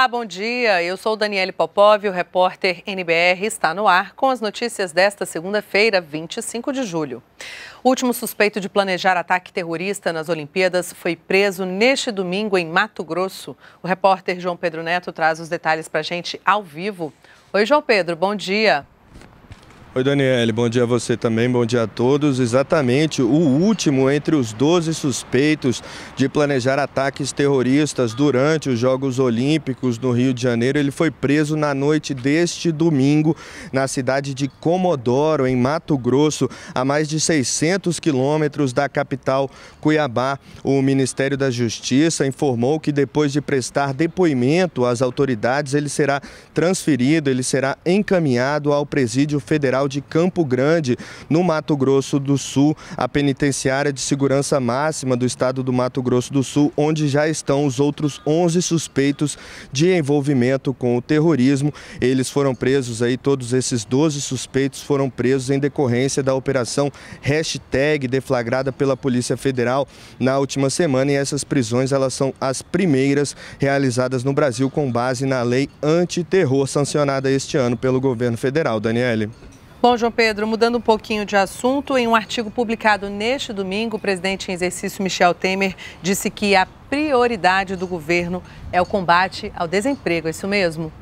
Olá, bom dia. Eu sou Daniele Popov, o repórter NBR está no ar com as notícias desta segunda-feira, 25 de julho. O último suspeito de planejar ataque terrorista nas Olimpíadas foi preso neste domingo em Mato Grosso. O repórter João Pedro Neto traz os detalhes para a gente ao vivo. Oi, João Pedro, bom dia. Oi, Daniele, bom dia a você também, bom dia a todos. Exatamente, o último entre os 12 suspeitos de planejar ataques terroristas durante os Jogos Olímpicos no Rio de Janeiro, ele foi preso na noite deste domingo na cidade de Comodoro, em Mato Grosso, a mais de 600 quilômetros da capital Cuiabá. O Ministério da Justiça informou que depois de prestar depoimento às autoridades, ele será transferido, ele será encaminhado ao Presídio Federal Federal de Campo Grande, no Mato Grosso do Sul, a penitenciária de segurança máxima do estado do Mato Grosso do Sul, onde já estão os outros 11 suspeitos de envolvimento com o terrorismo. Eles foram presos aí, todos esses 12 suspeitos foram presos em decorrência da operação hashtag deflagrada pela Polícia Federal na última semana e essas prisões elas são as primeiras realizadas no Brasil com base na lei antiterror sancionada este ano pelo governo federal. Daniele. Bom, João Pedro, mudando um pouquinho de assunto, em um artigo publicado neste domingo, o presidente em exercício Michel Temer disse que a prioridade do governo é o combate ao desemprego, é isso mesmo?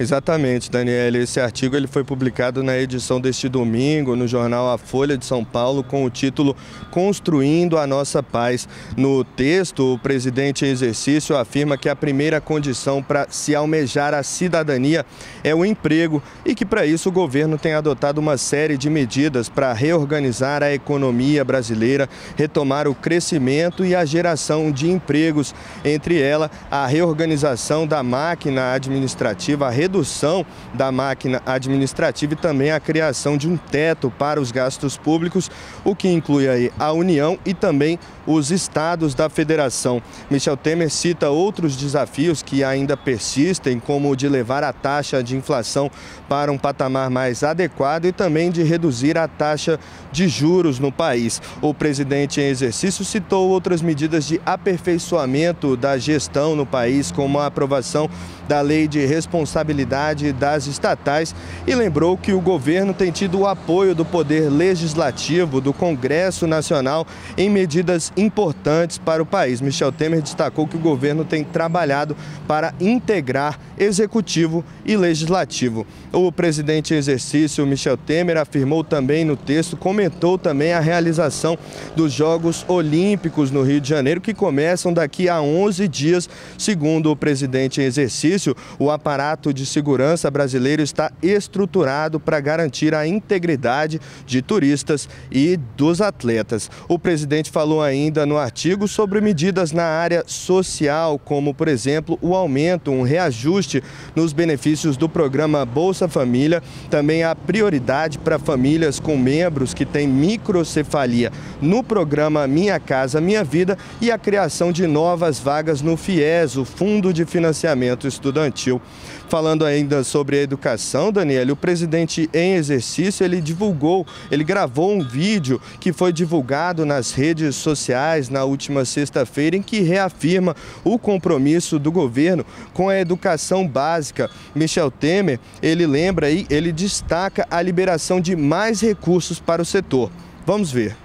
Exatamente, Daniel. Esse artigo ele foi publicado na edição deste domingo no jornal A Folha de São Paulo com o título Construindo a Nossa Paz. No texto, o presidente em exercício afirma que a primeira condição para se almejar a cidadania é o emprego e que para isso o governo tem adotado uma série de medidas para reorganizar a economia brasileira, retomar o crescimento e a geração de empregos, entre ela a reorganização da máquina administrativa, a redução da máquina administrativa e também a criação de um teto para os gastos públicos, o que inclui aí a União e também os estados da federação. Michel Temer cita outros desafios que ainda persistem, como o de levar a taxa de inflação para um patamar mais adequado e também de reduzir a taxa de juros no país. O presidente em exercício citou outras medidas de aperfeiçoamento da gestão no país, como a aprovação da lei de responsabilidade das estatais e lembrou que o governo tem tido o apoio do poder legislativo do Congresso Nacional em medidas importantes para o país. Michel Temer destacou que o governo tem trabalhado para integrar executivo e legislativo. O presidente em exercício, Michel Temer, afirmou também no texto, comentou também a realização dos Jogos Olímpicos no Rio de Janeiro, que começam daqui a 11 dias. Segundo o presidente em exercício, o aparato de segurança brasileiro está estruturado para garantir a integridade de turistas e dos atletas. O presidente falou ainda ainda no artigo sobre medidas na área social, como, por exemplo, o aumento, um reajuste nos benefícios do programa Bolsa Família, também a prioridade para famílias com membros que têm microcefalia no programa Minha Casa Minha Vida e a criação de novas vagas no FIES, o Fundo de Financiamento Estudantil. Falando ainda sobre a educação, Daniel, o presidente em exercício, ele divulgou, ele gravou um vídeo que foi divulgado nas redes sociais sociais na última sexta-feira, em que reafirma o compromisso do governo com a educação básica. Michel Temer, ele lembra aí, ele destaca a liberação de mais recursos para o setor. Vamos ver.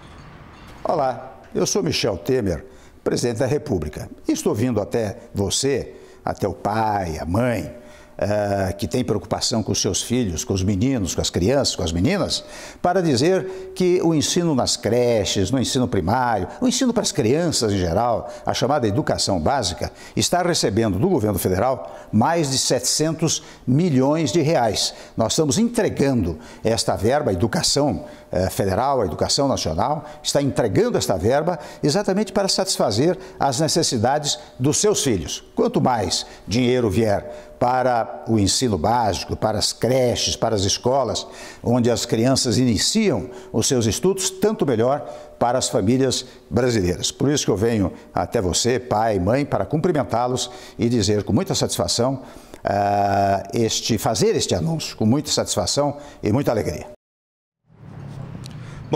Olá, eu sou Michel Temer, presidente da República. Estou vindo até você, até o pai, a mãe eh, que tem preocupação com os seus filhos, com os meninos, com as crianças, com as meninas, para dizer que o ensino nas creches, no ensino primário, o ensino para as crianças em geral, a chamada educação básica, está recebendo do governo federal mais de 700 milhões de reais. Nós estamos entregando esta verba, a educação eh, federal, a educação nacional, está entregando esta verba exatamente para satisfazer as necessidades dos seus filhos. Quanto mais dinheiro vier para o ensino básico, para as creches, para as escolas, onde as crianças iniciam os seus estudos, tanto melhor para as famílias brasileiras. Por isso que eu venho até você, pai e mãe, para cumprimentá-los e dizer com muita satisfação uh, este fazer este anúncio, com muita satisfação e muita alegria.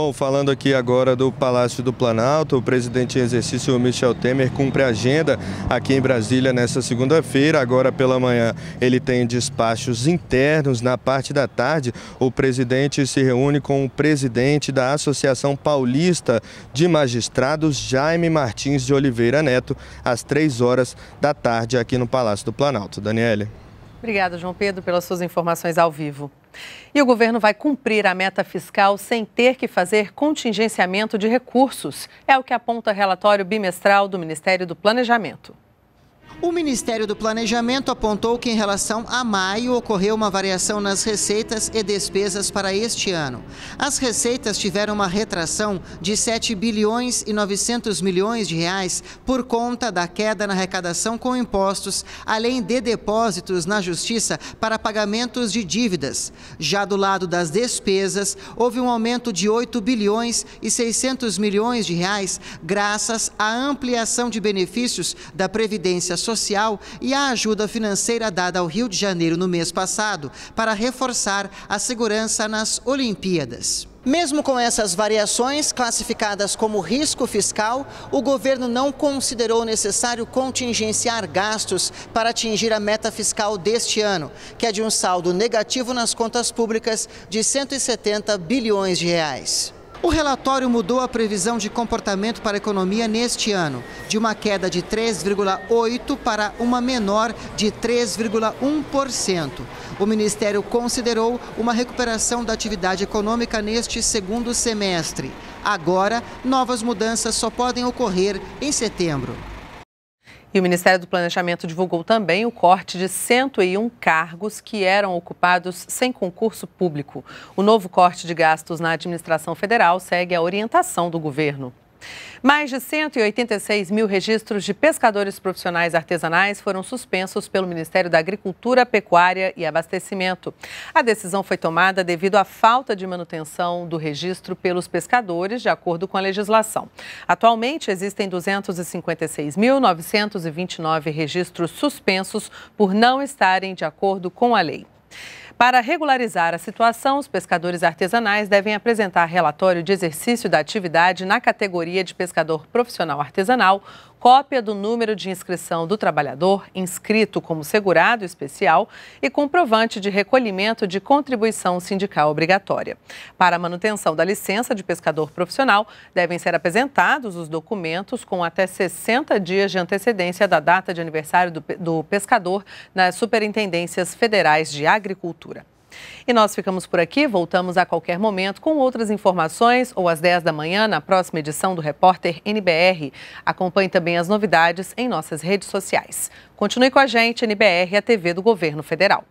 Bom, falando aqui agora do Palácio do Planalto, o presidente em exercício Michel Temer cumpre agenda aqui em Brasília nesta segunda-feira. Agora pela manhã ele tem despachos internos. Na parte da tarde, o presidente se reúne com o presidente da Associação Paulista de Magistrados, Jaime Martins de Oliveira Neto, às três horas da tarde aqui no Palácio do Planalto. Daniele. Obrigada, João Pedro, pelas suas informações ao vivo. E o governo vai cumprir a meta fiscal sem ter que fazer contingenciamento de recursos. É o que aponta relatório bimestral do Ministério do Planejamento. O Ministério do Planejamento apontou que, em relação a maio, ocorreu uma variação nas receitas e despesas para este ano. As receitas tiveram uma retração de 7 bilhões e 900 milhões de reais por conta da queda na arrecadação com impostos, além de depósitos na Justiça para pagamentos de dívidas. Já do lado das despesas, houve um aumento de 8 bilhões e 600 milhões de reais, graças à ampliação de benefícios da Previdência Social Social e a ajuda financeira dada ao Rio de Janeiro no mês passado para reforçar a segurança nas Olimpíadas. Mesmo com essas variações classificadas como risco fiscal, o governo não considerou necessário contingenciar gastos para atingir a meta fiscal deste ano, que é de um saldo negativo nas contas públicas de 170 bilhões de reais. O relatório mudou a previsão de comportamento para a economia neste ano, de uma queda de 3,8% para uma menor de 3,1%. O Ministério considerou uma recuperação da atividade econômica neste segundo semestre. Agora, novas mudanças só podem ocorrer em setembro. E o Ministério do Planejamento divulgou também o corte de 101 cargos que eram ocupados sem concurso público. O novo corte de gastos na administração federal segue a orientação do governo. Mais de 186 mil registros de pescadores profissionais artesanais foram suspensos pelo Ministério da Agricultura, Pecuária e Abastecimento. A decisão foi tomada devido à falta de manutenção do registro pelos pescadores, de acordo com a legislação. Atualmente, existem 256.929 registros suspensos por não estarem de acordo com a lei. Para regularizar a situação, os pescadores artesanais devem apresentar relatório de exercício da atividade na categoria de pescador profissional artesanal cópia do número de inscrição do trabalhador inscrito como segurado especial e comprovante de recolhimento de contribuição sindical obrigatória. Para a manutenção da licença de pescador profissional, devem ser apresentados os documentos com até 60 dias de antecedência da data de aniversário do, do pescador nas superintendências federais de agricultura. E nós ficamos por aqui, voltamos a qualquer momento com outras informações ou às 10 da manhã na próxima edição do Repórter NBR. Acompanhe também as novidades em nossas redes sociais. Continue com a gente, NBR, a TV do Governo Federal.